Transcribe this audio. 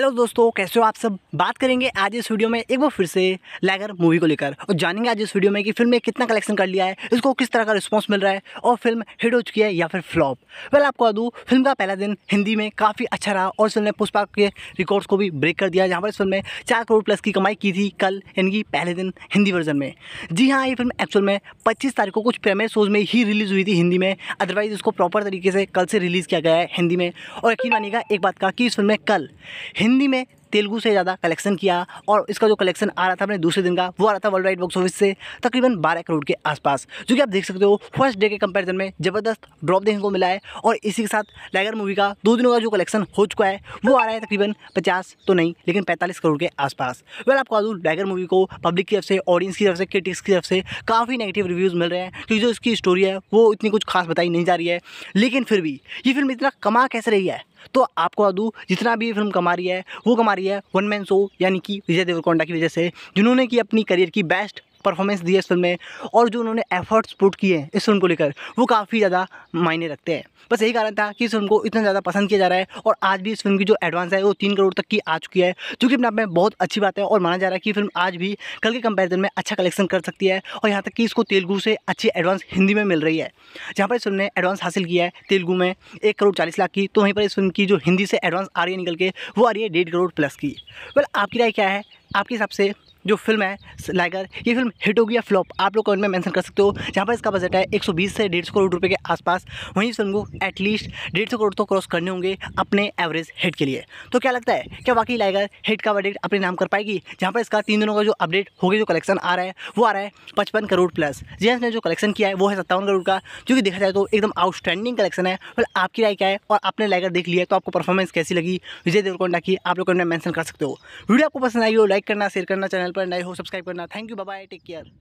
hello दोस्तों कैसे हो आप सब बात करेंगे आज इस वीडियो में एक बार फिर से लैगर मूवी को लेकर और जानेंगे आज इस वीडियो में कि फिल्म ने कितना कलेक्शन कर लिया है इसको किस तरह का रिस्पांस मिल रहा है और फिल्म हिट हो चुकी है या फिर फ्लॉप वेल आपको बता दूँ फिल्म का पहला दिन हिंदी में काफ़ी अच्छा रहा और फिल्म ने पुष्पा के रिकॉर्ड्स को भी ब्रेक कर दिया जहाँ पर इस फिल्म ने चार करोड़ प्लस की कमाई की थी कल यानी कि पहले दिन हिंदी वर्जन में जी हाँ ये फिल्म एक्चुअल में पच्चीस तारीख को कुछ प्रेमेर शोज में ही रिलीज़ हुई थी हिंदी में अदरवाइज़ इसको प्रॉपर तरीके से कल से रिलीज़ किया गया है हिंदी में और यकीन मानिएगा एक बात का कि इस फिल्म में कल हिंदी में तेलुगु से ज़्यादा कलेक्शन किया और इसका जो कलेक्शन आ रहा था अपने दूसरे दिन का वो आ रहा था वर्ल्ड वाइड बॉक्स ऑफिस से तकरीबन बारह करोड़ के आसपास जो कि आप देख सकते हो फर्स्ट डे के कंपैरिजन में ज़बरदस्त ड्रॉप देखने को मिला है और इसी के साथ लाइगर मूवी का दो दिनों का जो कलेक्शन हो चुका है वो आ रहा है तकरीबन पचास तो नहीं लेकिन पैंतालीस करोड़ के आसपास वह आपको आज लाइगर मूवी को पब्लिक की तरफ से ऑडियंस की तरफ से क्रिटिक्स की तरफ से काफ़ी नेगेटिव रिव्यूज़ मिल रहे हैं क्योंकि जो इसकी स्टोरी है वो इतनी कुछ खास बताई नहीं जा रही है लेकिन फिर भी ये फिल्म इतना कमा कैसे रही है तो आपको बता दूँ जितना भी फिल्म कमा रही है वो कमा रही है वन मैन शो यानी कि विजय देवरकोंडा की वजह से जिन्होंने कि अपनी करियर की बेस्ट परफॉर्मेंस दी है इस फिल्म में और जो उन्होंने एफर्ट्स पुट किए हैं इस फिल्म को लेकर वो काफ़ी ज़्यादा मायने रखते हैं बस यही कारण था कि इस फिल्म को इतना ज़्यादा पसंद किया जा रहा है और आज भी इस फिल्म की जो एडवांस है वो तीन करोड़ तक की आ चुकी है जो कि अपने आप में बहुत अच्छी बात है और माना जा रहा है कि फिल्म आज भी कल के कंपेरिजन में अच्छा कलेक्शन कर सकती है और यहाँ तक कि इसको तेलुगू से अच्छी एडवांस हिंदी में मिल रही है जहाँ पर इस फिल्म ने एडवांस हासिल किया है तेलुगू में एक करोड़ चालीस लाख की तो वहीं पर इस फिल्म की जो हिंदी से एडवांस आ रही है निकल के वो आ रही है डेढ़ करोड़ प्लस की वेल आपकी राय क्या है आपके हिसाब से जो फिल्म है लाइगर ये फिल्म हिट होगी या फ्लॉप आप लोग कमेंट में मेंशन कर सकते हो जहाँ पर इसका बजट है 120 से डेढ़ करोड़ रुपए के आसपास वहीं फिल्म को एटलीस्ट डेढ़ करोड़ तो क्रॉस करने होंगे अपने एवरेज हिट के लिए तो क्या लगता है क्या वाकई लाइगर हिट का अपडेट अपने नाम कर पाएगी जहाँ पर इसका तीन दिनों का जो अपडेट हो गया जो कलेक्शन आ रहा है वो आ रहा है पचपन करोड़ प्लस जी हाँ, ने जो कलेक्शन किया है वो है सत्तावन करोड़ का जो कि देखा जाए तो एकदम आउटस्टैंडिंग कलेक्शन है फिर आपकी राय क्या है और आपने लाइगर देख लिया तो आपको परफॉर्मेंस कैसी लगी विजय देवकोंडा की आप लोग कमेंट में मैंसन कर सकते हो वीडियो आपको पसंद आई हो लाइक करना शेयर करना चैनल चैनल पर नए हो सब्सक्राइब करना thank you bye take care